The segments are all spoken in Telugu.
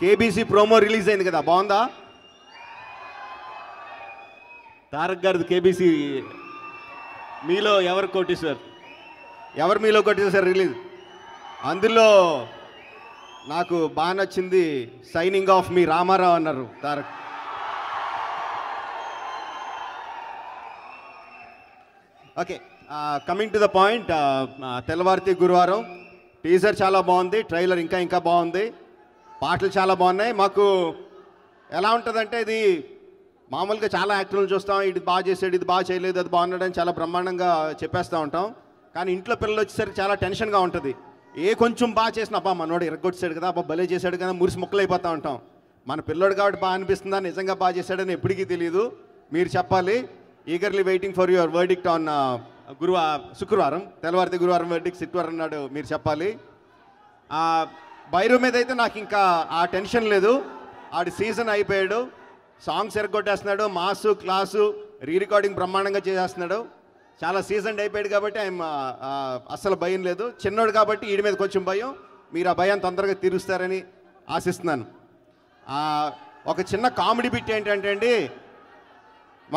కేబీసీ ప్రోమో రిలీజ్ అయింది కదా బాగుందా తారక్ గారు కేబీసీ మీలో ఎవరు కొట్టేశారు ఎవరు మీలో కొట్టేశారు రిలీజ్ అందులో నాకు బాగా నచ్చింది సైనింగ్ ఆఫ్ మీ రామారావు అన్నారు Tarak okay coming to the point తెల్లవారితే గురువారం టీజర్ చాలా బాగుంది ట్రైలర్ ఇంకా ఇంకా బాగుంది పాటలు చాలా బాగున్నాయి మాకు ఎలా ఉంటుందంటే ఇది మామూలుగా చాలా యాక్టర్లు చూస్తాం ఇది బాగా చేసాడు ఇది బాగా చేయలేదు అది బాగున్నాడని చాలా బ్రహ్మాండంగా చెప్పేస్తూ ఉంటాం కానీ ఇంట్లో పిల్లలు వచ్చేసరికి చాలా టెన్షన్గా ఉంటుంది ఏ కొంచెం బాగా చేసిన అబ్బా మనోడు ఎరగొచ్చాడు కదా అబ్బా భలే చేశాడు కదా మురిసి ముక్కలు అయిపోతూ ఉంటాం మన పిల్లోడు కాబట్టి బాగా అనిపిస్తుందా నిజంగా బాగా చేశాడని ఎప్పటికీ తెలియదు మీరు చెప్పాలి eagerly waiting for your verdict on గురువా శుక్రవారం తెల్లవారితే గురువారం వడ్డీకి శుక్రవారం అన్నాడు మీరు చెప్పాలి బైరు మీద అయితే నాకు ఇంకా ఆ టెన్షన్ లేదు ఆడి సీజన్ అయిపోయాడు సాంగ్స్ ఎరగొట్టేస్తున్నాడు మాసు క్లాసు రీ రికార్డింగ్ బ్రహ్మాండంగా చేసేస్తున్నాడు చాలా సీజన్ అయిపోయాడు కాబట్టి ఆయన అస్సలు భయం లేదు చిన్నోడు కాబట్టి వీడి మీద కొంచెం భయం మీరు ఆ భయాన్ని తొందరగా తీరుస్తారని ఆశిస్తున్నాను ఒక చిన్న కామెడీ బిట్ ఏంటంటే అండి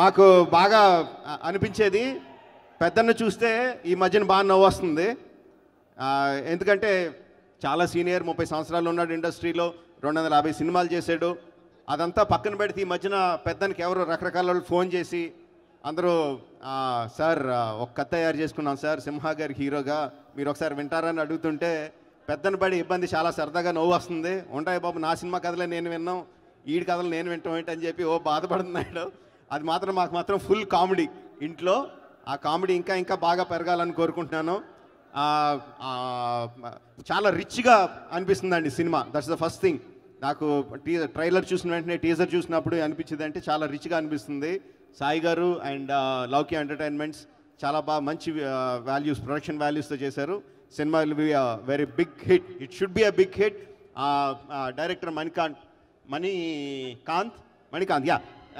మాకు బాగా అనిపించేది పెద్దన్న చూస్తే ఈ మధ్యన బాగా నవ్వు వస్తుంది ఎందుకంటే చాలా సీనియర్ ముప్పై సంవత్సరాలు ఉన్నాడు ఇండస్ట్రీలో రెండు వందల యాభై సినిమాలు చేశాడు అదంతా పక్కన పెడితే ఈ మధ్యన పెద్దనికి ఎవరు రకరకాల ఫోన్ చేసి అందరూ సార్ ఒక కథ తయారు చేసుకున్నాం సార్ సింహా గారి హీరోగా మీరు ఒకసారి వింటారని అడుగుతుంటే పెద్దని పడి ఇబ్బంది చాలా సరదాగా నవ్వు వస్తుంది ఉంటాయి బాబు నా సినిమా కథలే నేను విన్నాం ఈడి కథలు నేను వింటాం ఏంటని చెప్పి ఓ బాధపడుతున్నాడు అది మాత్రం మాకు మాత్రం ఫుల్ కామెడీ ఇంట్లో ఆ కామెడీ ఇంకా ఇంకా బాగా పెరగాలని కోరుకుంటున్నాను చాలా రిచ్గా అనిపిస్తుందండి cinema that's the first thing నాకు టీజర్ ట్రైలర్ చూసిన వెంటనే టీజర్ చూసినప్పుడు అనిపించింది అంటే చాలా రిచ్గా అనిపిస్తుంది సాయి గారు అండ్ లౌకి ఎంటర్టైన్మెంట్స్ చాలా బాగా మంచి వాల్యూస్ ప్రొడక్షన్ వాల్యూస్తో చేశారు cinema will be a very big hit it should be a big hit director Manikanth Manikanth Manikanth yeah